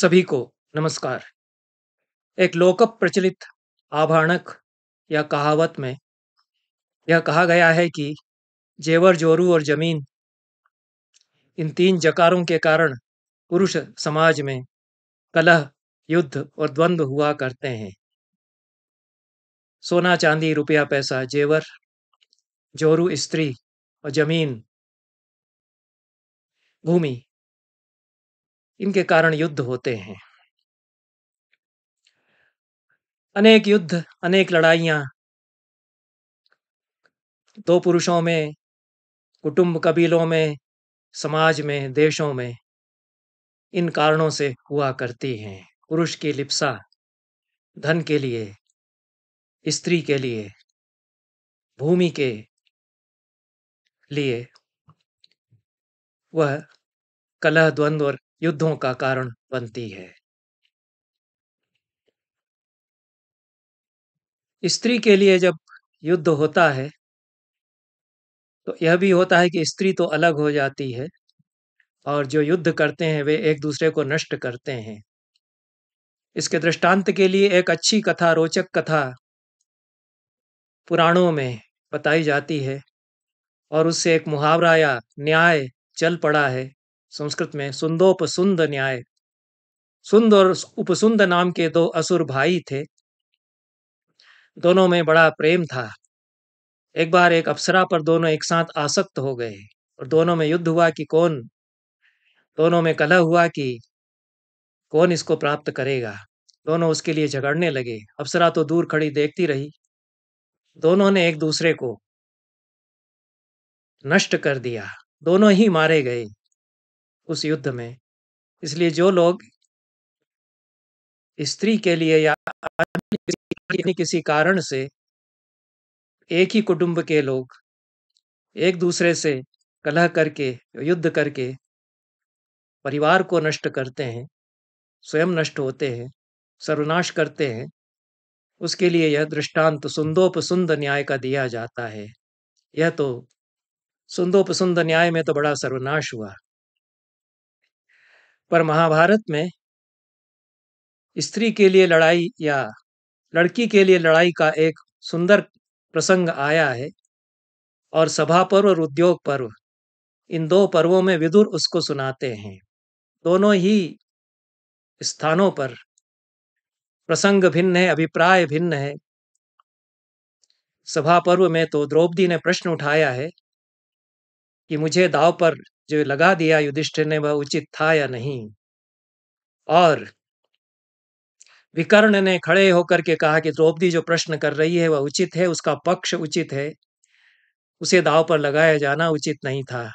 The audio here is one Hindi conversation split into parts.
सभी को नमस्कार एक लोकप प्रचलित आभाणक या कहावत में यह कहा गया है कि जेवर जोरू और जमीन इन तीन जकारों के कारण पुरुष समाज में कलह युद्ध और द्वंद हुआ करते हैं सोना चांदी रुपया पैसा जेवर जोरू स्त्री और जमीन भूमि इनके कारण युद्ध होते हैं अनेक युद्ध अनेक लड़ाइयां दो पुरुषों में कुटुंब कबीलों में समाज में देशों में इन कारणों से हुआ करती हैं पुरुष की लिप्सा धन के लिए स्त्री के लिए भूमि के लिए वह कलह द्वंद्व और युद्धों का कारण बनती है स्त्री के लिए जब युद्ध होता है तो यह भी होता है कि स्त्री तो अलग हो जाती है और जो युद्ध करते हैं वे एक दूसरे को नष्ट करते हैं इसके दृष्टांत के लिए एक अच्छी कथा रोचक कथा पुराणों में बताई जाती है और उससे एक मुहावरा या न्याय चल पड़ा है संस्कृत में सुंदोपसुंद न्याय सुंद और उपसुंद नाम के दो असुर भाई थे दोनों में बड़ा प्रेम था एक बार एक अप्सरा पर दोनों एक साथ आसक्त हो गए और दोनों में युद्ध हुआ कि कौन दोनों में कलह हुआ कि कौन इसको प्राप्त करेगा दोनों उसके लिए झगड़ने लगे अप्सरा तो दूर खड़ी देखती रही दोनों ने एक दूसरे को नष्ट कर दिया दोनों ही मारे गए उस युद्ध में इसलिए जो लोग स्त्री के लिए या किसी, किसी कारण से एक ही कुटुंब के लोग एक दूसरे से कलह करके युद्ध करके परिवार को नष्ट करते हैं स्वयं नष्ट होते हैं सर्वनाश करते हैं उसके लिए यह दृष्टांत सुंदोपसुंद न्याय का दिया जाता है यह तो सुंदोपसुंद न्याय में तो बड़ा सर्वनाश हुआ पर महाभारत में स्त्री के लिए लड़ाई या लड़की के लिए लड़ाई का एक सुंदर प्रसंग आया है और सभा पर्व और उद्योग पर्व इन दो पर्वों में विदुर उसको सुनाते हैं दोनों ही स्थानों पर प्रसंग भिन्न है अभिप्राय भिन्न है सभा पर्व में तो द्रौपदी ने प्रश्न उठाया है कि मुझे दाव पर जो लगा दिया युधिष्ठिर ने वह उचित था या नहीं और विकर्ण ने खड़े होकर के कहा कि द्रौपदी जो प्रश्न कर रही है वह उचित है उसका पक्ष उचित है उसे दाव पर लगाया जाना उचित नहीं था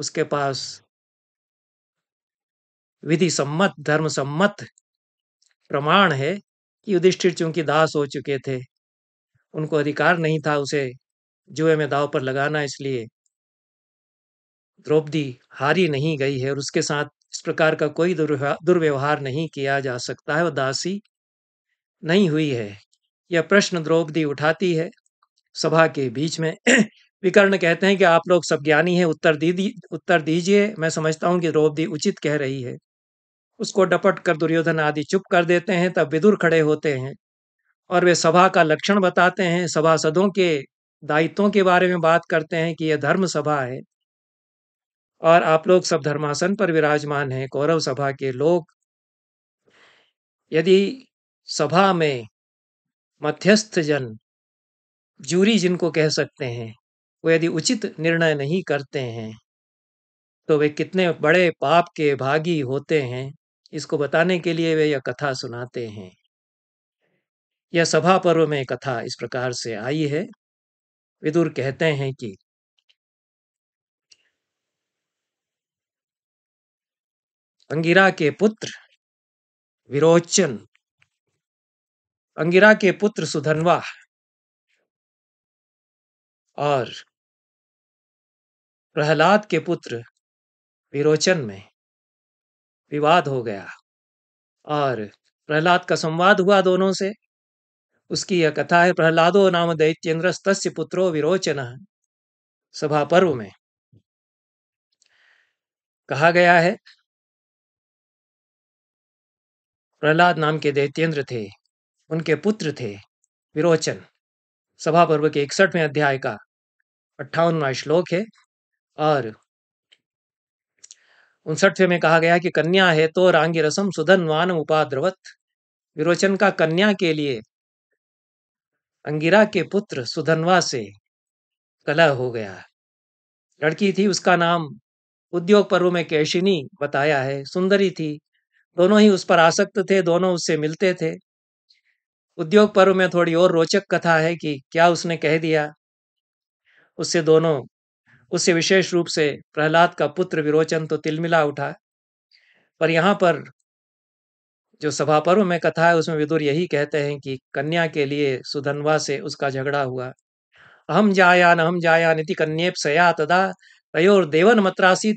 उसके पास विधि सम्मत धर्म सम्मत प्रमाण है कि युधिष्ठिर चूंकि दास हो चुके थे उनको अधिकार नहीं था उसे जुए में दाव पर लगाना इसलिए द्रौपदी हारी नहीं गई है और उसके साथ इस प्रकार का कोई दुर्व्यवहार नहीं किया जा सकता है और दासी नहीं हुई है यह प्रश्न द्रौपदी उठाती है सभा के बीच में विकर्ण कहते हैं कि आप लोग सब ज्ञानी हैं उत्तर दी उत्तर दीजिए मैं समझता हूँ कि द्रौपदी उचित कह रही है उसको डपट कर दुर्योधन आदि चुप कर देते हैं तब विदुर खड़े होते हैं और वे सभा का लक्षण बताते हैं सभासदों के दायित्वों के बारे में बात करते हैं कि यह धर्म सभा है और आप लोग सब धर्मासन पर विराजमान हैं कौरव सभा के लोग यदि सभा में मध्यस्थ जन जूरी जिनको कह सकते हैं वो यदि उचित निर्णय नहीं करते हैं तो वे कितने बड़े पाप के भागी होते हैं इसको बताने के लिए वे यह कथा सुनाते हैं यह सभा पर्व में कथा इस प्रकार से आई है विदुर कहते हैं कि अंगिरा के पुत्र विरोचन अंगिरा के पुत्र सुधनवा और प्रहलाद के पुत्र विरोचन में विवाद हो गया और प्रहलाद का संवाद हुआ दोनों से उसकी यह कथा है प्रहलादो नाम दैत्येन्द्र तस्य पुत्रो विरोचन सभा पर्व में कहा गया है प्रहलाद नाम के दैत्येंद्र थे उनके पुत्र थे विरोचन सभा पर्व के इकसठवें अध्याय का अट्ठावनवा श्लोक है और उनसठवें में कहा गया कि कन्या है तो रांगी रसम सुधन वान उपाद्रवत विरोचन का कन्या के लिए अंगिरा के पुत्र सुधनवा से कला हो गया लड़की थी उसका नाम उद्योग पर्व में कैशिनी बताया है सुंदरी थी दोनों ही उस पर आसक्त थे दोनों उससे मिलते थे उद्योग पर्व में थोड़ी और रोचक कथा है कि क्या उसने कह दिया उससे दोनों उससे विशेष रूप से प्रहलाद का पुत्र विरोचन तो तिलमिला उठा पर यहाँ पर जो सभा पर्व में कथा है उसमें विदुर यही कहते हैं कि कन्या के लिए सुधनवा से उसका झगड़ा हुआ अहम जाया अहम जाया नीति कन्येप सया तदा तयोर देवन मत्रासी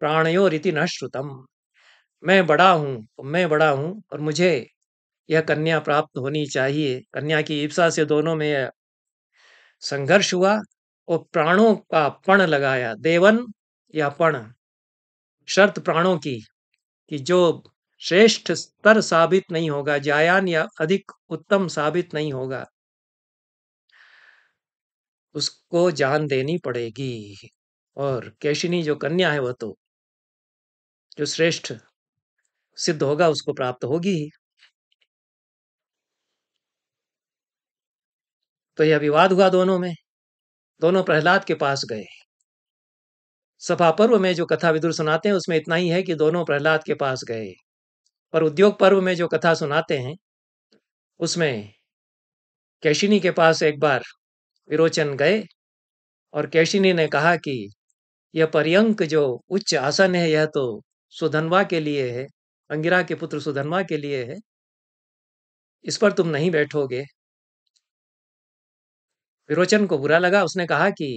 प्राणयोर इति न श्रुतम मैं बड़ा हूँ, मैं बड़ा हूँ और मुझे यह कन्या प्राप्त होनी चाहिए। कन्या की ईप्सा से दोनों में संघर्ष हुआ और प्राणों का पण लगाया, देवन या पण। शर्त प्राणों की कि जो श्रेष्ठ स्तर साबित नहीं होगा, जायान या अधिक उत्तम साबित नहीं होगा उसको जान देनी पड़ेगी और केशिनी जो कन्या है वह तो जो श्रेष्ठ सिद्ध होगा उसको प्राप्त होगी ही तो यह विवाद हुआ दोनों में दोनों प्रहलाद के पास गए सभा पर्व में जो कथा विदुर सुनाते हैं उसमें इतना ही है कि दोनों प्रहलाद के पास गए पर उद्योग पर्व में जो कथा सुनाते हैं उसमें कैशिनी के पास एक बार विरोचन गए और कैशिनी ने कहा कि यह पर्यंक जो उच्च आसन है यह तो सुधनवा के लिए है अंगिरा के पुत्र सुधर्मा के लिए है इस पर तुम नहीं बैठोगे विरोचन को बुरा लगा उसने कहा कि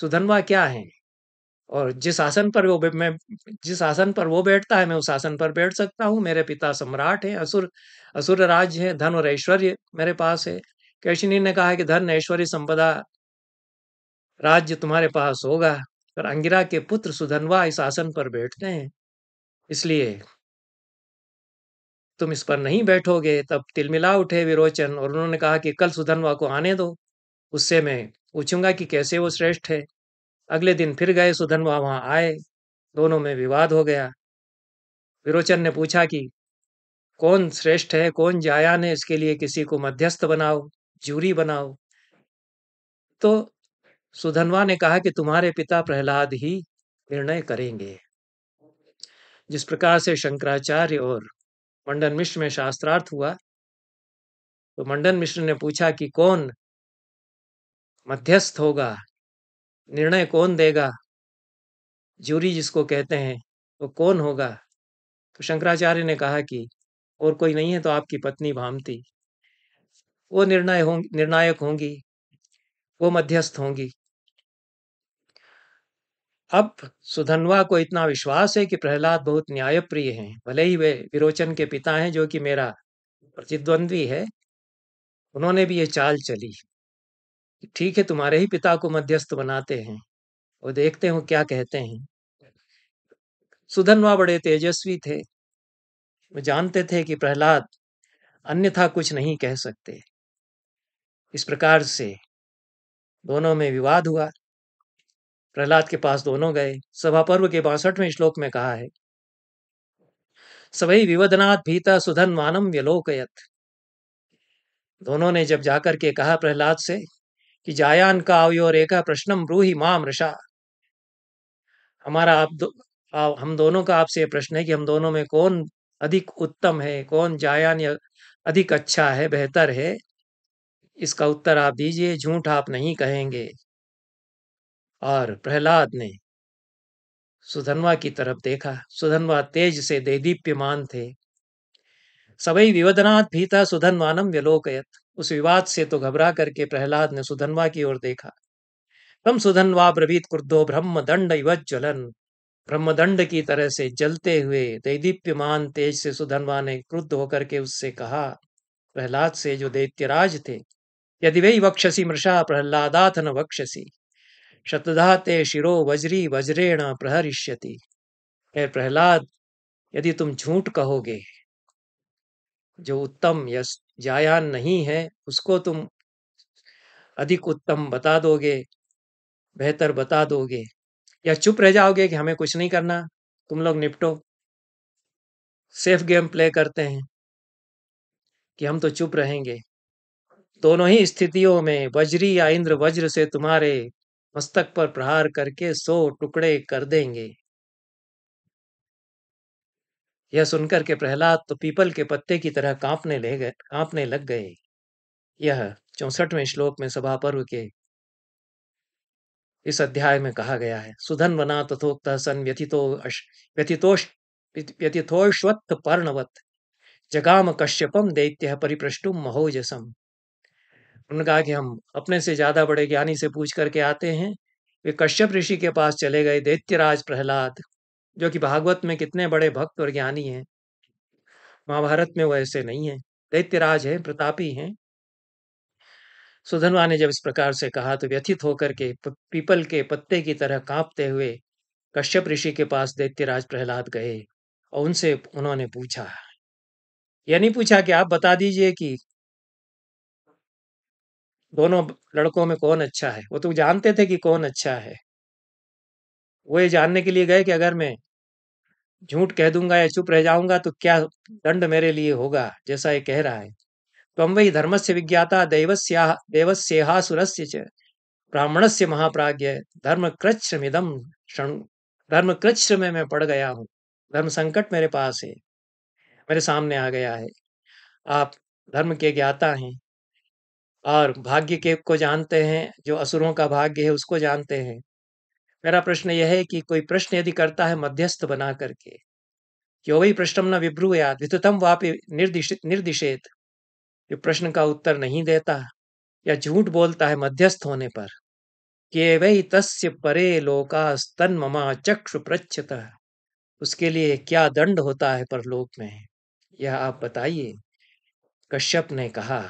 सुधनवा क्या है और जिस आसन पर वो मैं जिस आसन पर वो बैठता है मैं उस आसन पर बैठ सकता हूँ मेरे पिता सम्राट है असुर असुर राज है धन और ऐश्वर्य मेरे पास है कैशिनी ने कहा कि धन ऐश्वर्य संपदा राज्य तुम्हारे पास होगा पर अंगिरा के पुत्र सुधनवा इस आसन पर बैठते हैं इसलिए तुम इस पर नहीं बैठोगे तब तिलमिला उठे विरोचन और उन्होंने कहा कि कल सुधनवा को आने दो उससे मैं पूछूंगा कि कैसे वो श्रेष्ठ है अगले दिन फिर गए सुधनवा वहां आए दोनों में विवाद हो गया विरोचन ने पूछा कि कौन श्रेष्ठ है कौन जाया ने इसके लिए किसी को मध्यस्थ बनाओ जूरी बनाओ तो सुधनवा ने कहा कि तुम्हारे पिता प्रहलाद ही निर्णय करेंगे जिस प्रकार से शंकराचार्य और मंडन मिश्र में शास्त्रार्थ हुआ तो मंडन मिश्र ने पूछा कि कौन मध्यस्थ होगा निर्णय कौन देगा ज्यूरी जिसको कहते हैं तो कौन होगा तो शंकराचार्य ने कहा कि और कोई नहीं है तो आपकी पत्नी भामती वो निर्णय होंगी निर्णायक होंगी वो मध्यस्थ होंगी अब सुधनवा को इतना विश्वास है कि प्रहलाद बहुत न्यायप्रिय हैं भले ही वे विरोचन के पिता हैं जो कि मेरा प्रतिद्वंद्वी है उन्होंने भी ये चाल चली ठीक है तुम्हारे ही पिता को मध्यस्थ बनाते हैं और देखते हो क्या कहते हैं सुधनवा बड़े तेजस्वी थे वो जानते थे कि प्रहलाद अन्यथा कुछ नहीं कह सकते इस प्रकार से दोनों में विवाद हुआ प्रहलाद के पास दोनों गए सभा पर्व के बासठवें श्लोक में कहा है सभी विवदनाथ भीता सुधन मानम व्यलोकयत दोनों ने जब जाकर के कहा प्रहलाद से कि जायान का आवयो रेखा प्रश्नम रूही माम रशा हमारा आप दो, आ, हम दोनों का आपसे प्रश्न है कि हम दोनों में कौन अधिक उत्तम है कौन जायान या अधिक अच्छा है बेहतर है इसका उत्तर आप दीजिए झूठ आप नहीं कहेंगे और प्रहलाद ने सुधनवा की तरफ देखा सुधनवा तेज से दे दीप्यमान थे सबई विवदनाथ भीता सुधनवानम व्यलोकयत उस विवाद से तो घबरा करके प्रहलाद ने सुधनवा की ओर देखा तम सुधनवा ब्रवीत क्रुद्धो ब्रह्म दंड इवत ज्वलन ब्रह्मदंड की तरह से जलते हुए दैदीप्यमान तेज से सुधनवा ने क्रुद्ध होकर के उससे कहा प्रहलाद से जो दैत्यराज थे यदि वही वक्षसी मृषा प्रहलादाथ न वक्षसी शतधा ते शिरो वज्री वज्रेण प्रहरिष्यति हे प्रहलाद यदि तुम झूठ कहोगे जो उत्तम या जायान नहीं है उसको तुम अधिक उत्तम बता दोगे बेहतर बता दोगे या चुप रह जाओगे कि हमें कुछ नहीं करना तुम लोग निपटो सेफ गेम प्ले करते हैं कि हम तो चुप रहेंगे दोनों ही स्थितियों में वज्री या इंद्र वज्र से तुम्हारे मस्तक पर प्रहार करके सो टुकड़े कर देंगे यह सुनकर के प्रहलाद तो पीपल के पत्ते की तरह कांपने ले गए कांपने लग गए यह चौसठवें श्लोक में सभा पर्व के इस अध्याय में कहा गया है सुधन वना तथोक्त सन व्यथितो व्यथितोष व्यथितोष्वत्थ पर्णवत् जगाम कश्यपम दैत्य परिप्रष्टुम महोजसम उन्होंने कहा कि हम अपने से ज्यादा बड़े ज्ञानी से पूछ करके आते हैं वे कश्यप ऋषि के पास चले गए दैत्यराज प्रहलाद जो कि भागवत में कितने बड़े भक्त और ज्ञानी हैं महाभारत में वो ऐसे नहीं है दैत्यराज है प्रतापी हैं सुधनवा ने जब इस प्रकार से कहा तो व्यथित होकर के पीपल के पत्ते की तरह कांपते हुए कश्यप ऋषि के पास दैत्यराज प्रहलाद गए और उनसे उन्होंने पूछा यह नहीं पूछा कि आप बता दीजिए कि दोनों लड़कों में कौन अच्छा है वो तो जानते थे कि कौन अच्छा है वो ये जानने के लिए गए कि अगर मैं झूठ कह दूंगा या चुप रह जाऊंगा तो क्या दंड मेरे लिए होगा जैसा ये कह रहा है तम तो वही धर्म से विज्ञाता देवस्या देवस्यहा ब्राह्मण से महाप्राज्य धर्म कृष्ण क्षण धर्म कृच्छ में मैं पड़ गया हूँ धर्म संकट मेरे पास है मेरे सामने आ गया है आप धर्म के ज्ञाता हैं और भाग्य के को जानते हैं जो असुरों का भाग्य है उसको जानते हैं मेरा प्रश्न यह है कि कोई प्रश्न यदि करता है मध्यस्थ बना करके क्यों वही प्रश्न न विभ्रूया द्वितम वापि निर्दिशित निर्दिशेत जो प्रश्न का उत्तर नहीं देता या झूठ बोलता है मध्यस्थ होने पर कि वही तस्य परे स्तन ममा चक्षु प्रच्छत उसके लिए क्या दंड होता है परलोक में यह आप बताइए कश्यप ने कहा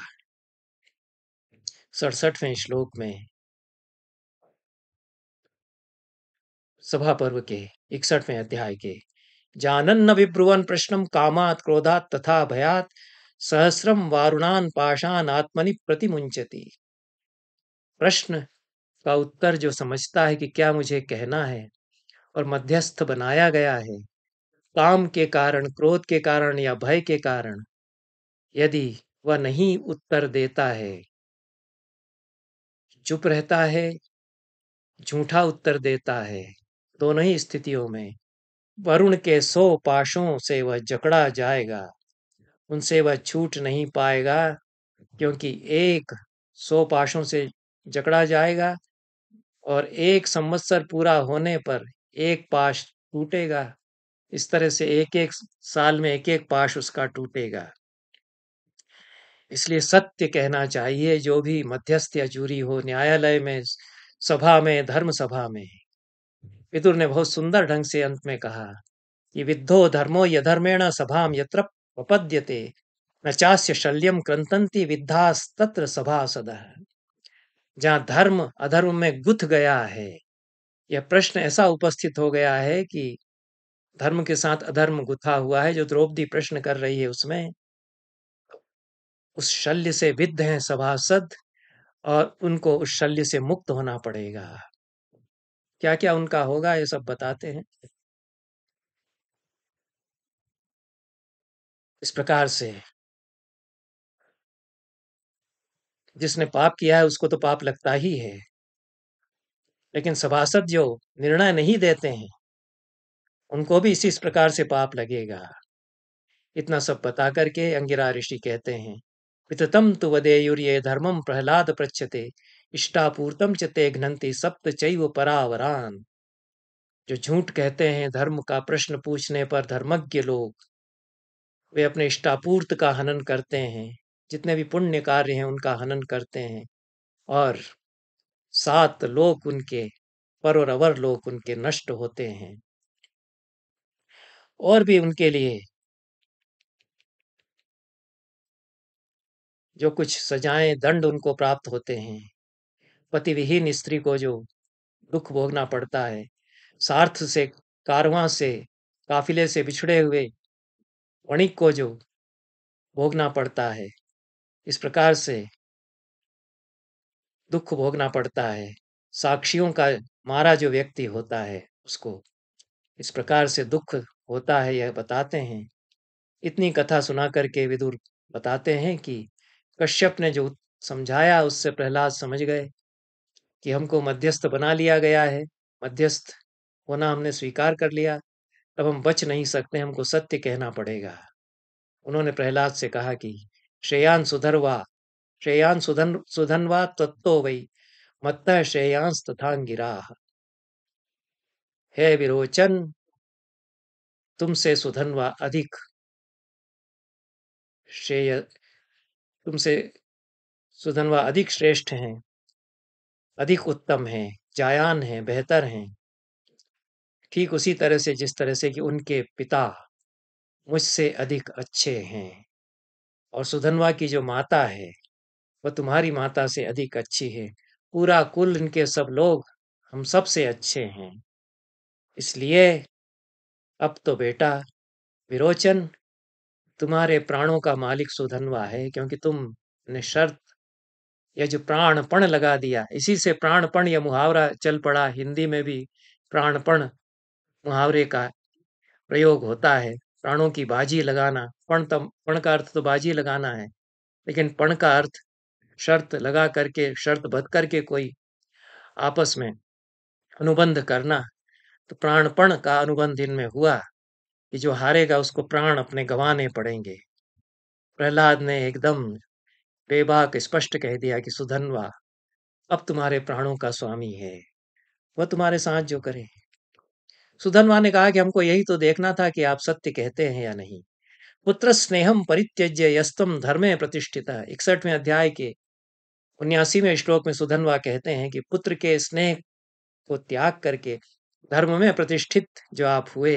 सड़सठवें श्लोक में सभा पर्व के इकसठवें अध्याय के जानन विब्रुवन प्रश्नम कामात क्रोधात तथा भयात सहस्रम वारुणान पाषाण आत्मनि प्रतिमुंचति प्रश्न का उत्तर जो समझता है कि क्या मुझे कहना है और मध्यस्थ बनाया गया है काम के कारण क्रोध के कारण या भय के कारण यदि वह नहीं उत्तर देता है चुप रहता है झूठा उत्तर देता है दोनों ही स्थितियों में वरुण के सौ पाशों से वह जकड़ा जाएगा उनसे वह छूट नहीं पाएगा क्योंकि एक सौ पाशों से जकड़ा जाएगा और एक संवत्सर पूरा होने पर एक पाश टूटेगा इस तरह से एक एक साल में एक एक पाश उसका टूटेगा इसलिए सत्य कहना चाहिए जो भी मध्यस्थ या जूरी हो न्यायालय में सभा में धर्म सभा में विदुर ने बहुत सुंदर ढंग से अंत में कहा कि विद्धो धर्मो यधर्मेण सभाम यत्र न चास्य शल्यम क्रंतंती विद्धास तत्र सभा सदा जहाँ धर्म अधर्म में गुथ गया है यह प्रश्न ऐसा उपस्थित हो गया है कि धर्म के साथ अधर्म गुथा हुआ है जो द्रौपदी प्रश्न कर रही है उसमें उस शल्य से विद्ध हैं सभासद और उनको उस शल्य से मुक्त होना पड़ेगा क्या क्या उनका होगा ये सब बताते हैं इस प्रकार से जिसने पाप किया है उसको तो पाप लगता ही है लेकिन सभासद जो निर्णय नहीं देते हैं उनको भी इसी इस प्रकार से पाप लगेगा इतना सब बता करके अंगिरा ऋषि कहते हैं विततम तु वदेयुर्ये धर्मम प्रहलाद प्रच्छते इष्टापूर्तम चते ते सप्त चैव परावरान जो झूठ कहते हैं धर्म का प्रश्न पूछने पर धर्मज्ञ लोग वे अपने इष्टापूर्त का हनन करते हैं जितने भी पुण्य कार्य हैं उनका हनन करते हैं और सात लोक उनके पर और अवर लोक उनके नष्ट होते हैं और भी उनके लिए जो कुछ सजाएं दंड उनको प्राप्त होते हैं पति विहीन स्त्री को जो दुख भोगना पड़ता है सार्थ से कारवां से काफिले से बिछड़े हुए वणिक को जो भोगना पड़ता है इस प्रकार से दुख भोगना पड़ता है साक्षियों का मारा जो व्यक्ति होता है उसको इस प्रकार से दुख होता है यह बताते हैं इतनी कथा सुना करके विदुर बताते हैं कि कश्यप ने जो समझाया उससे प्रहलाद समझ गए कि हमको मध्यस्थ बना लिया गया है मध्यस्थ होना हमने स्वीकार कर लिया तब हम बच नहीं सकते हमको सत्य कहना पड़ेगा उन्होंने प्रहलाद से कहा कि श्रेयान सुधरवा श्रेयान सुधन सुधनवा तत्तो वही मत्त श्रेयांस गिरा हे विरोचन तुमसे सुधनवा अधिक श्रेय तुमसे सुधनवा अधिक श्रेष्ठ हैं अधिक उत्तम हैं जायान हैं बेहतर हैं ठीक उसी तरह से जिस तरह से कि उनके पिता मुझसे अधिक अच्छे हैं और सुधनवा की जो माता है वह तुम्हारी माता से अधिक अच्छी है पूरा कुल इनके सब लोग हम सब से अच्छे हैं इसलिए अब तो बेटा विरोचन तुम्हारे प्राणों का मालिक सुधनवा है क्योंकि तुम ने शर्त यह जो प्राणपण लगा दिया इसी से प्राणपण यह मुहावरा चल पड़ा हिंदी में भी प्राणपण मुहावरे का प्रयोग होता है प्राणों की बाजी लगाना पण तो पण का अर्थ तो बाजी लगाना है लेकिन पण का अर्थ शर्त लगा करके शर्त बद करके कोई आपस में अनुबंध करना तो प्राणपण का अनुबंध इनमें हुआ कि जो हारेगा उसको प्राण अपने गंवाने पड़ेंगे प्रहलाद ने एकदम बेबाक स्पष्ट कह दिया कि सुधनवा अब तुम्हारे प्राणों का स्वामी है वह तुम्हारे साथ जो करे सुधनवा ने कहा कि हमको यही तो देखना था कि आप सत्य कहते हैं या नहीं पुत्र स्नेहम परित्यज्य यस्तम धर्मे प्रतिष्ठिता इकसठवें अध्याय के उन्यासीवें श्लोक में सुधनवा कहते हैं कि पुत्र के स्नेह को त्याग करके धर्म में प्रतिष्ठित जो आप हुए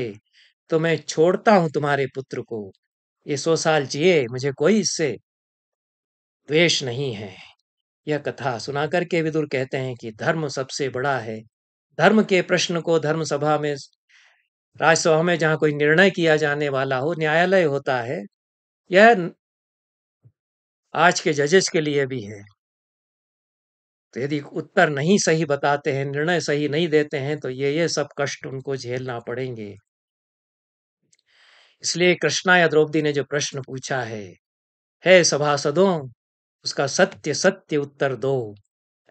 तो मैं छोड़ता हूं तुम्हारे पुत्र को ये सौ साल जिए मुझे कोई इससे द्वेष नहीं है यह कथा सुना करके विदुर कहते हैं कि धर्म सबसे बड़ा है धर्म के प्रश्न को धर्म सभा में राजसभा में जहां कोई निर्णय किया जाने वाला हो न्यायालय होता है यह आज के जजेस के लिए भी है तो यदि उत्तर नहीं सही बताते हैं निर्णय सही नहीं देते हैं तो ये ये सब कष्ट उनको झेलना पड़ेंगे इसलिए कृष्णा या द्रौपदी ने जो प्रश्न पूछा है हे सभासदों उसका सत्य सत्य उत्तर दो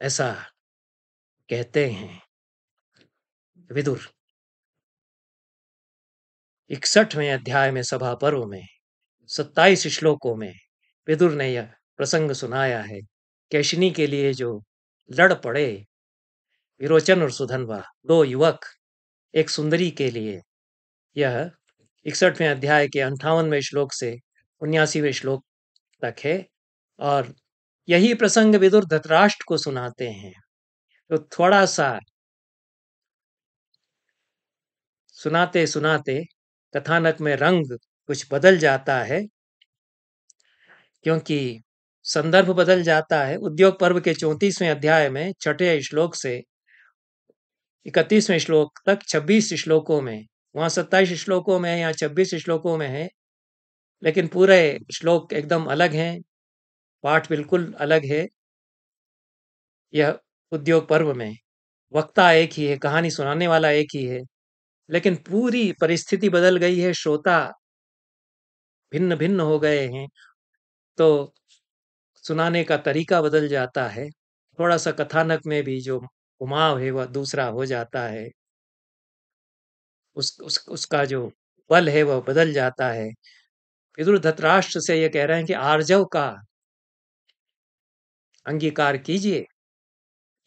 ऐसा कहते हैं विदुर इकसठवें अध्याय में सभा पर्व में सत्ताईस श्लोकों में विदुर ने यह प्रसंग सुनाया है कैशिनी के लिए जो लड़ पड़े विरोचन और सुधनवा दो युवक एक सुंदरी के लिए यह इकसठवें अध्याय के अंठावनवें श्लोक से उन्यासीवें श्लोक तक है और यही प्रसंग विदुर धतराष्ट्र को सुनाते हैं तो थोड़ा सा सुनाते सुनाते कथानक में रंग कुछ बदल जाता है क्योंकि संदर्भ बदल जाता है उद्योग पर्व के चौंतीसवें अध्याय में छठे श्लोक से इकतीसवें श्लोक तक छब्बीस श्लोकों में वहाँ सत्ताईस श्लोकों में या छब्बीस श्लोकों में है लेकिन पूरे श्लोक एकदम अलग हैं पाठ बिल्कुल अलग है यह उद्योग पर्व में वक्ता एक ही है कहानी सुनाने वाला एक ही है लेकिन पूरी परिस्थिति बदल गई है श्रोता भिन्न भिन्न हो गए हैं तो सुनाने का तरीका बदल जाता है थोड़ा सा कथानक में भी जो उमाव है वह दूसरा हो जाता है उस, उस उसका जो बल है वह बदल जाता है पितुर धतराष्ट्र से यह कह रहे हैं कि आर्जव का अंगीकार कीजिए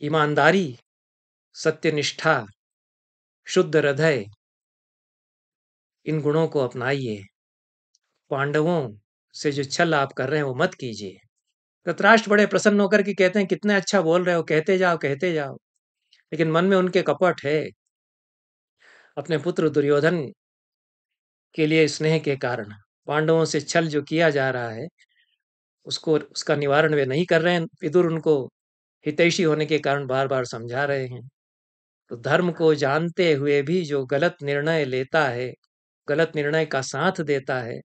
ईमानदारी सत्यनिष्ठा शुद्ध हृदय इन गुणों को अपनाइए पांडवों से जो छल आप कर रहे हैं वो मत कीजिए धतराष्ट्र बड़े प्रसन्न होकर के कहते हैं कितने अच्छा बोल रहे हो कहते जाओ कहते जाओ लेकिन मन में उनके कपट है अपने पुत्र दुर्योधन के लिए स्नेह के कारण पांडवों से छल जो किया जा रहा है उसको उसका निवारण वे नहीं कर रहे हैं विदुर उनको हितैषी होने के कारण बार बार समझा रहे हैं तो धर्म को जानते हुए भी जो गलत निर्णय लेता है गलत निर्णय का साथ देता है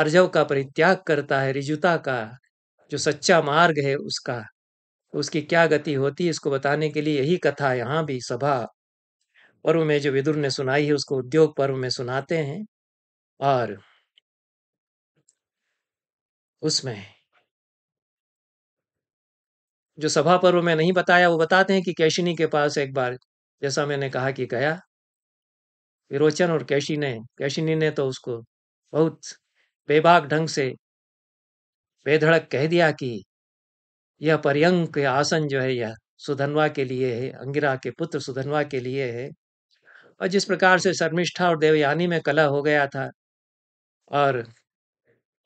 आर्जव का परित्याग करता है रिजुता का जो सच्चा मार्ग है उसका उसकी क्या गति होती है इसको बताने के लिए यही कथा यहाँ भी सभा पर्व में जो विदुर ने सुनाई है उसको उद्योग पर्व में सुनाते हैं और उसमें जो सभा पर्व में नहीं बताया वो बताते हैं कि कैशिनी के पास एक बार जैसा मैंने कहा कि गया विरोचन और कैशी ने कैशिनी ने तो उसको बहुत बेबाक ढंग से बेधड़क कह दिया कि यह पर्यंक आसन जो है यह सुधनवा के लिए है अंगिरा के पुत्र सुधनवा के लिए है और जिस प्रकार से शर्मिष्ठा और देवयानी में कला हो गया था और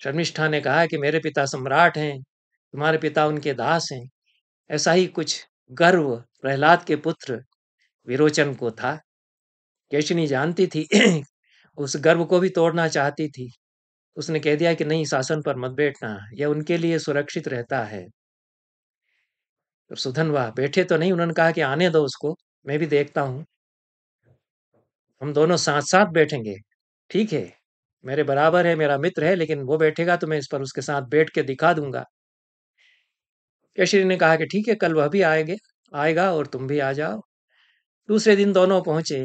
शर्मिष्ठा ने कहा कि मेरे पिता सम्राट हैं तुम्हारे पिता उनके दास हैं ऐसा ही कुछ गर्व प्रहलाद के पुत्र विरोचन को था केशनी जानती थी उस गर्व को भी तोड़ना चाहती थी उसने कह दिया कि नहीं शासन पर मत बैठना यह उनके लिए सुरक्षित रहता है तो सुधन वाह बैठे तो नहीं उन्होंने कहा कि आने दो उसको मैं भी देखता हूँ हम दोनों साथ साथ बैठेंगे ठीक है मेरे बराबर है मेरा मित्र है लेकिन वो बैठेगा तो मैं इस पर उसके साथ बैठ के दिखा दूंगा यशरी ने कहा कि ठीक है कल वह भी आएंगे आएगा और तुम भी आ जाओ दूसरे दिन दोनों पहुंचे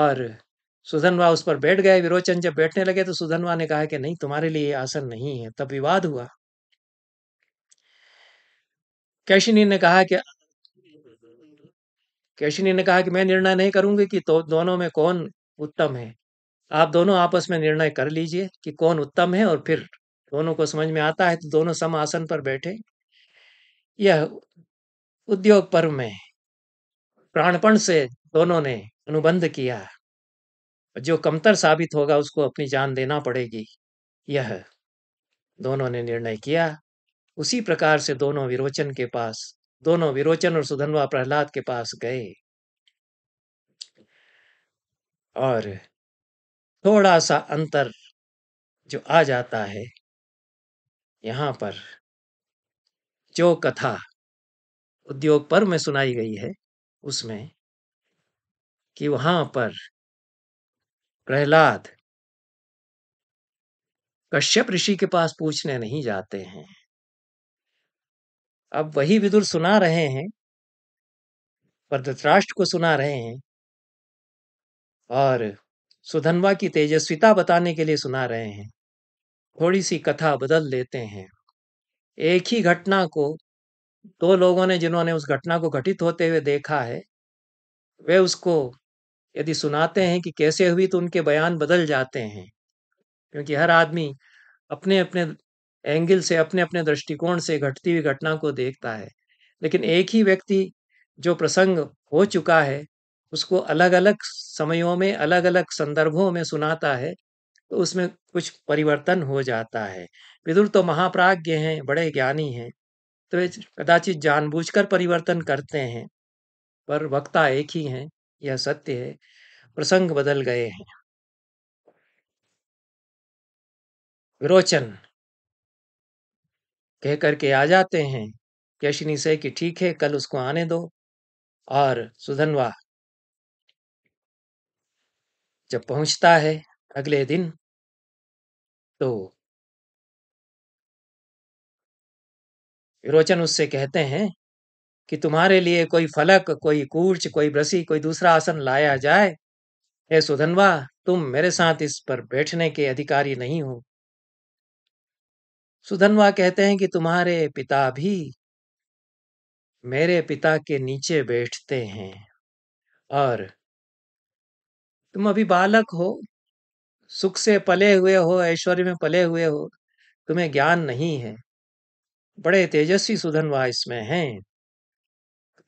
और सुधनवा उस पर बैठ गए विरोचन जब बैठने लगे तो सुधनवा ने कहा कि नहीं तुम्हारे लिए आसन नहीं है तब विवाद हुआ कैशिनी ने कहा कि केशिनी ने कहा कि मैं निर्णय नहीं करूंगी कि तो दोनों में कौन उत्तम है आप दोनों आपस में निर्णय कर लीजिए कि कौन उत्तम है और फिर दोनों को समझ में आता है तो दोनों सम आसन पर बैठे यह उद्योग पर्व में प्राणपण से दोनों ने अनुबंध किया जो कमतर साबित होगा उसको अपनी जान देना पड़ेगी यह दोनों ने निर्णय किया उसी प्रकार से दोनों विरोचन के पास दोनों विरोचन और सुधनवा प्रहलाद के पास गए और थोड़ा सा अंतर जो आ जाता है यहाँ पर जो कथा उद्योग पर में सुनाई गई है उसमें कि वहां पर प्रहलाद कश्यप ऋषि के पास पूछने नहीं जाते हैं अब वही विदुर सुना रहे हैं पर धृतराष्ट्र को सुना रहे हैं और सुधनवा की तेजस्विता बताने के लिए सुना रहे हैं थोड़ी सी कथा बदल लेते हैं एक ही घटना को दो लोगों ने जिन्होंने उस घटना को घटित होते हुए देखा है वे उसको यदि सुनाते हैं कि कैसे हुई तो उनके बयान बदल जाते हैं क्योंकि हर आदमी अपने अपने एंगल से अपने अपने दृष्टिकोण से घटती हुई घटना को देखता है लेकिन एक ही व्यक्ति जो प्रसंग हो चुका है उसको अलग अलग समयों में अलग अलग संदर्भों में सुनाता है तो उसमें कुछ परिवर्तन हो जाता है विदुर तो महाप्राज्ञ हैं बड़े ज्ञानी हैं तो वे कदाचित जानबूझकर परिवर्तन करते हैं पर वक्ता एक ही हैं यह सत्य है प्रसंग बदल गए हैं विरोचन कह करके आ जाते हैं यशनी से कि ठीक है कल उसको आने दो और सुधनवा जब पहुंचता है अगले दिन तो विरोचन उससे कहते हैं कि तुम्हारे लिए कोई फलक कोई कूर्च कोई ब्रसी कोई दूसरा आसन लाया जाए हे सुधनवा तुम मेरे साथ इस पर बैठने के अधिकारी नहीं हो सुधनवा कहते हैं कि तुम्हारे पिता भी मेरे पिता के नीचे बैठते हैं और तुम अभी बालक हो सुख से पले हुए हो ऐश्वर्य में पले हुए हो तुम्हें ज्ञान नहीं है बड़े तेजस्वी सुधनवा इसमें हैं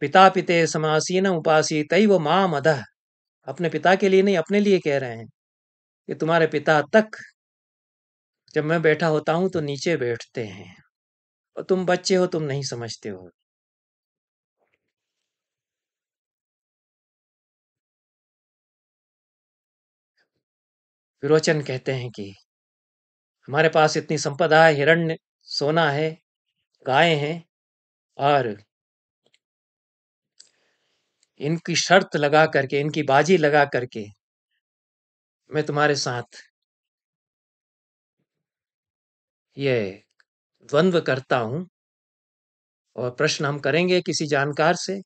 पिता पिते समासीन उपासी तई वो माम मदह अपने पिता के लिए नहीं अपने लिए कह रहे हैं कि तुम्हारे पिता तक जब मैं बैठा होता हूं तो नीचे बैठते हैं और तुम बच्चे हो तुम नहीं समझते हो विरोचन कहते हैं कि हमारे पास इतनी संपदा है हिरण्य सोना है गाय हैं और इनकी शर्त लगा करके इनकी बाजी लगा करके मैं तुम्हारे साथ ये द्वंद्व करता हूं और प्रश्न हम करेंगे किसी जानकार से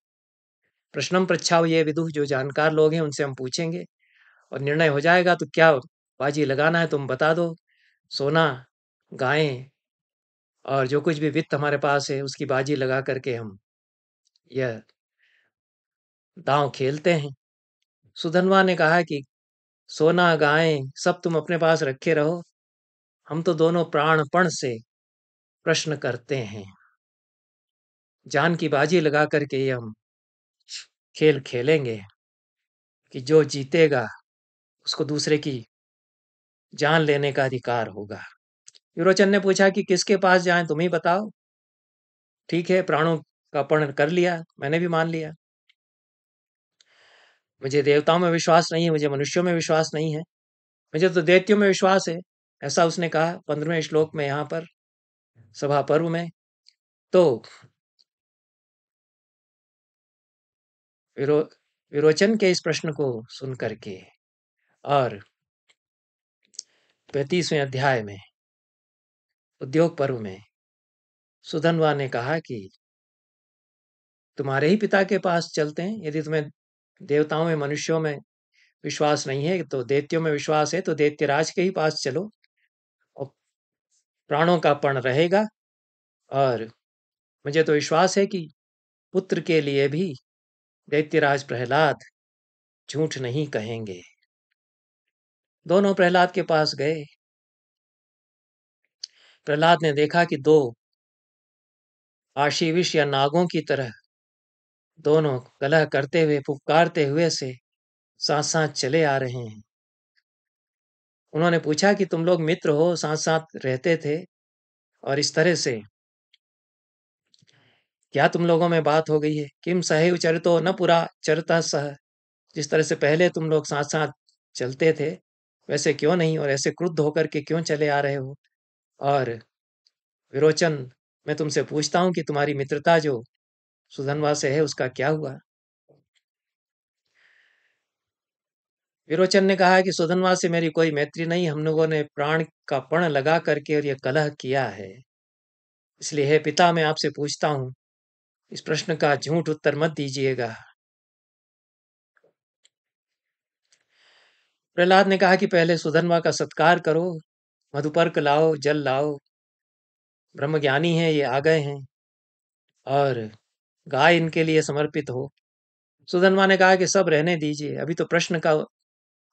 प्रश्नम प्रच्छाव ये विदुह जो जानकार लोग हैं उनसे हम पूछेंगे और निर्णय हो जाएगा तो क्या बाजी लगाना है तुम बता दो सोना गायें और जो कुछ भी वित्त हमारे पास है उसकी बाजी लगा करके हम यह दांव खेलते हैं सुधनवा ने कहा कि सोना गायें सब तुम अपने पास रखे रहो हम तो दोनों प्राणपण से प्रश्न करते हैं जान की बाजी लगा करके ये हम खेल खेलेंगे कि जो जीतेगा उसको दूसरे की जान लेने का अधिकार होगा यूरोचन ने पूछा कि किसके पास जाए तुम ही बताओ ठीक है प्राणों का पर्ण कर लिया मैंने भी मान लिया मुझे देवताओं में विश्वास नहीं है मुझे मनुष्यों में विश्वास नहीं है मुझे तो देवतियों में विश्वास है ऐसा उसने कहा पंद्रहवें श्लोक में यहां पर सभा पर्व में तो विरो, विरोचन के इस प्रश्न को सुन करके और पैतीसवें अध्याय में उद्योग पर्व में सुधनवा ने कहा कि तुम्हारे ही पिता के पास चलते हैं यदि तुम्हें देवताओं में मनुष्यों में विश्वास नहीं है तो देत्यों में विश्वास है तो राज के ही पास चलो प्राणों का पण रहेगा और मुझे तो विश्वास है कि पुत्र के लिए भी दैत्यराज प्रहलाद झूठ नहीं कहेंगे दोनों प्रहलाद के पास गए प्रहलाद ने देखा कि दो आशीविश या नागों की तरह दोनों कलह करते हुए पुकारते हुए से सांस सांस चले आ रहे हैं उन्होंने पूछा कि तुम लोग मित्र हो साथ साथ रहते थे और इस तरह से क्या तुम लोगों में बात हो गई है किम सहैव चरितो न पूरा चरता सह जिस तरह से पहले तुम लोग साथ साथ चलते थे वैसे क्यों नहीं और ऐसे क्रुद्ध होकर के क्यों चले आ रहे हो और विरोचन मैं तुमसे पूछता हूं कि तुम्हारी मित्रता जो सुधनवा से है उसका क्या हुआ विरोचन ने कहा कि सुधनवा से मेरी कोई मैत्री नहीं हम लोगों ने प्राण का पण लगा करके और यह कलह किया है इसलिए हे पिता मैं आपसे पूछता हूं इस प्रश्न का झूठ उत्तर मत दीजिएगा प्रहलाद ने कहा कि पहले सुधनवा का सत्कार करो मधुपर्क लाओ जल लाओ ब्रह्मज्ञानी है ये आ गए हैं और गाय इनके लिए समर्पित हो सुधनवा ने कहा कि सब रहने दीजिए अभी तो प्रश्न का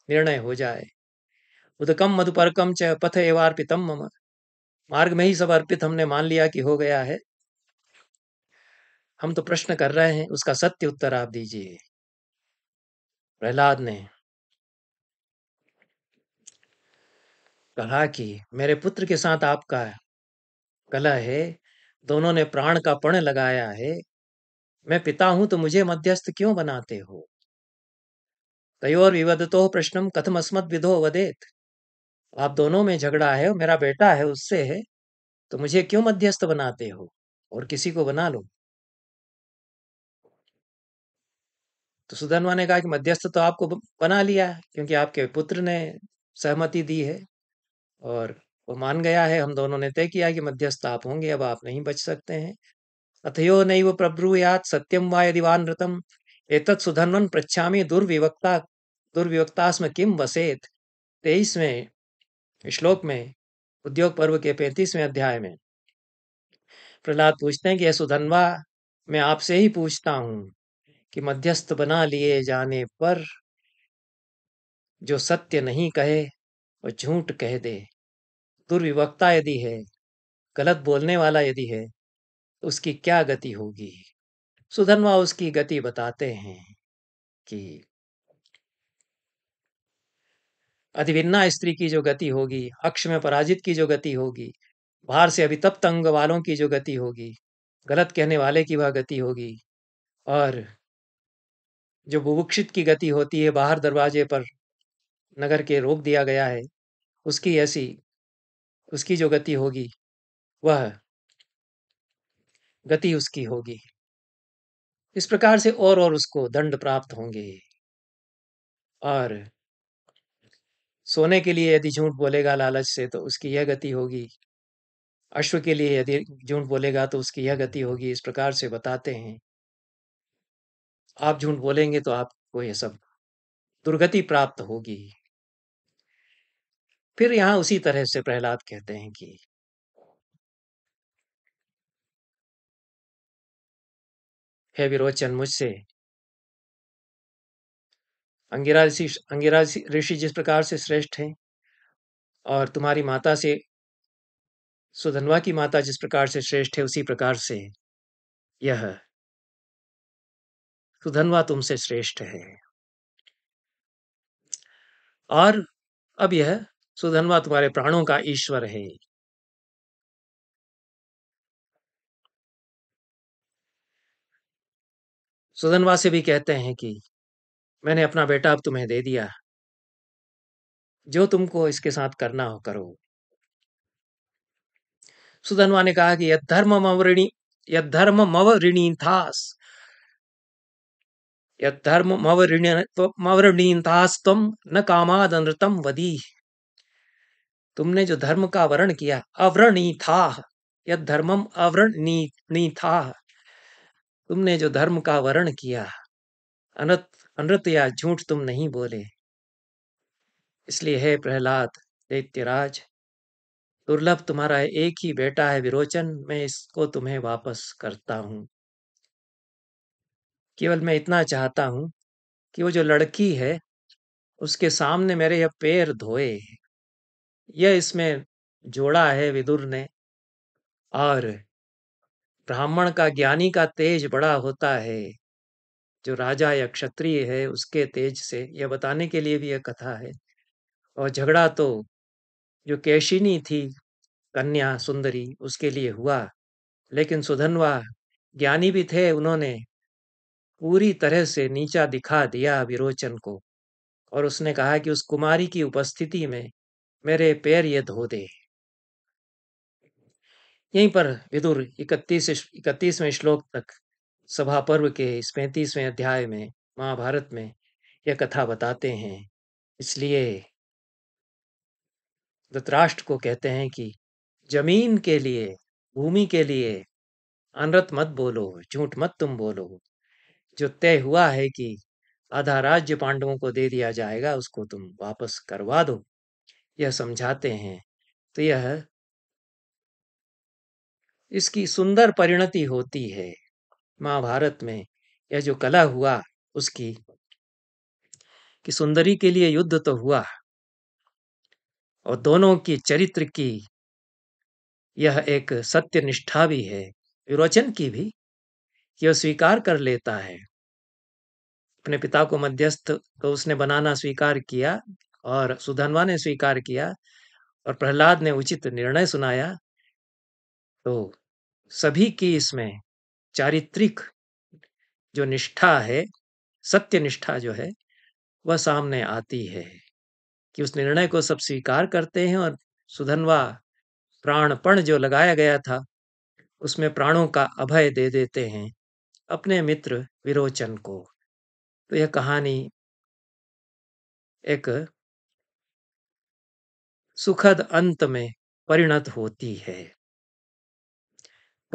निर्णय हो जाए उदकम तो मधुपरकम च पथ एवार्पितम मम मार्ग में ही सब अर्पित हमने मान लिया कि हो गया है हम तो प्रश्न कर रहे हैं उसका सत्य उत्तर आप दीजिए प्रहलाद ने कहा कि मेरे पुत्र के साथ आपका कला है दोनों ने प्राण का पण लगाया है मैं पिता हूं तो मुझे मध्यस्थ क्यों बनाते हो तयोर्विवदतो प्रश्नम कथम अस्मत विधो वदेत आप दोनों में झगड़ा है और मेरा बेटा है उससे है तो मुझे क्यों मध्यस्थ बनाते हो और किसी को बना लो तो सुधनवा ने कहा कि मध्यस्थ तो आपको बना लिया क्योंकि आपके पुत्र ने सहमति दी है और वो मान गया है हम दोनों ने तय किया कि मध्यस्थ आप होंगे अब आप नहीं बच सकते हैं अथयो नहीं वो प्रभ्रुयात सत्यम वा यदि रतम एतत् सुधन्वन प्रच्छामी दुर्विवक्ता दुर्विवक्तास्म किम वसेत तेईसवें श्लोक में उद्योग पर्व के पैंतीसवें अध्याय में प्रहलाद पूछते हैं कि यह सुधनवा मैं आपसे ही पूछता हूं कि मध्यस्थ बना लिए जाने पर जो सत्य नहीं कहे और झूठ कह दे दुर्विवक्ता यदि है गलत बोलने वाला यदि है तो उसकी क्या गति होगी सुधनवा उसकी गति बताते हैं कि अधिविन्ना स्त्री की जो गति होगी अक्ष में पराजित की जो गति होगी बाहर से अभी तब तंग वालों की जो गति होगी गलत कहने वाले की वह गति होगी और जो बुभुक्षित की गति होती है बाहर दरवाजे पर नगर के रोक दिया गया है उसकी ऐसी उसकी जो गति होगी वह गति उसकी होगी इस प्रकार से और और उसको दंड प्राप्त होंगे और सोने के लिए यदि झूठ बोलेगा लालच से तो उसकी यह गति होगी अश्व के लिए यदि झूठ बोलेगा तो उसकी यह गति होगी इस प्रकार से बताते हैं आप झूठ बोलेंगे तो आपको यह सब दुर्गति प्राप्त होगी फिर यहां उसी तरह से प्रहलाद कहते हैं कि है विरोचन मुझसे अंगिराज अंगिराज ऋषि जिस प्रकार से श्रेष्ठ हैं और तुम्हारी माता से सुधनवा की माता जिस प्रकार से श्रेष्ठ है उसी प्रकार से यह सुधनवा तुमसे श्रेष्ठ है और अब यह सुधनवा तुम्हारे प्राणों का ईश्वर है सुदनवा से भी कहते हैं कि मैंने अपना बेटा अब तुम्हें दे दिया जो तुमको इसके साथ करना हो करो सुदनवा ने कहा कि यह धर्म मवरिणी यह धर्म मव ऋणी थास यह धर्म मव ऋण मव तुम न कामाद अनृतम वदी तुमने जो धर्म का वर्ण किया अवरणी था यह धर्मम अवरणी था तुमने जो धर्म का वर्ण किया अनत अनृत या झूठ तुम नहीं बोले इसलिए हे प्रहलाद दैत्यराज दुर्लभ तुम्हारा एक ही बेटा है विरोचन मैं इसको तुम्हें वापस करता हूं केवल मैं इतना चाहता हूं कि वो जो लड़की है उसके सामने मेरे यह पैर धोए यह इसमें जोड़ा है विदुर ने और ब्राह्मण का ज्ञानी का तेज बड़ा होता है जो राजा या क्षत्रिय है उसके तेज से यह बताने के लिए भी यह कथा है और झगड़ा तो जो कैशिनी थी कन्या सुंदरी उसके लिए हुआ लेकिन सुधनवा ज्ञानी भी थे उन्होंने पूरी तरह से नीचा दिखा दिया विरोचन को और उसने कहा कि उस कुमारी की उपस्थिति में मेरे पैर ये धो दे यहीं पर विदुर इकतीस इकतीसवें श्लोक तक सभा पर्व के इस पैंतीसवें अध्याय में महाभारत में यह कथा बताते हैं इसलिए धतराष्ट्र को कहते हैं कि जमीन के लिए भूमि के लिए अनरत मत बोलो झूठ मत तुम बोलो जो तय हुआ है कि आधा राज्य पांडवों को दे दिया जाएगा उसको तुम वापस करवा दो यह समझाते हैं तो यह इसकी सुंदर परिणति होती है महाभारत में यह जो कला हुआ उसकी कि सुंदरी के लिए युद्ध तो हुआ और दोनों की चरित्र की यह एक सत्य निष्ठा भी है विरोचन की भी कि वह स्वीकार कर लेता है अपने पिता को मध्यस्थ को तो उसने बनाना स्वीकार किया और सुधनवा ने स्वीकार किया और प्रहलाद ने उचित निर्णय सुनाया तो सभी की इसमें चारित्रिक जो निष्ठा है सत्य निष्ठा जो है वह सामने आती है कि उस निर्णय को सब स्वीकार करते हैं और सुधनवा प्राणपण जो लगाया गया था उसमें प्राणों का अभय दे देते हैं अपने मित्र विरोचन को तो यह कहानी एक सुखद अंत में परिणत होती है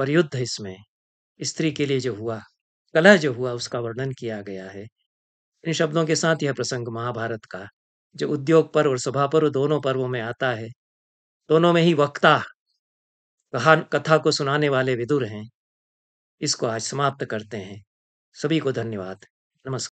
पर युद्ध इसमें स्त्री के लिए जो हुआ कलह जो हुआ उसका वर्णन किया गया है इन शब्दों के साथ यह प्रसंग महाभारत का जो उद्योग पर्व और सभा पर्व दोनों पर्वों में आता है दोनों में ही वक्ता कहा कथा को सुनाने वाले विदुर हैं इसको आज समाप्त करते हैं सभी को धन्यवाद नमस्कार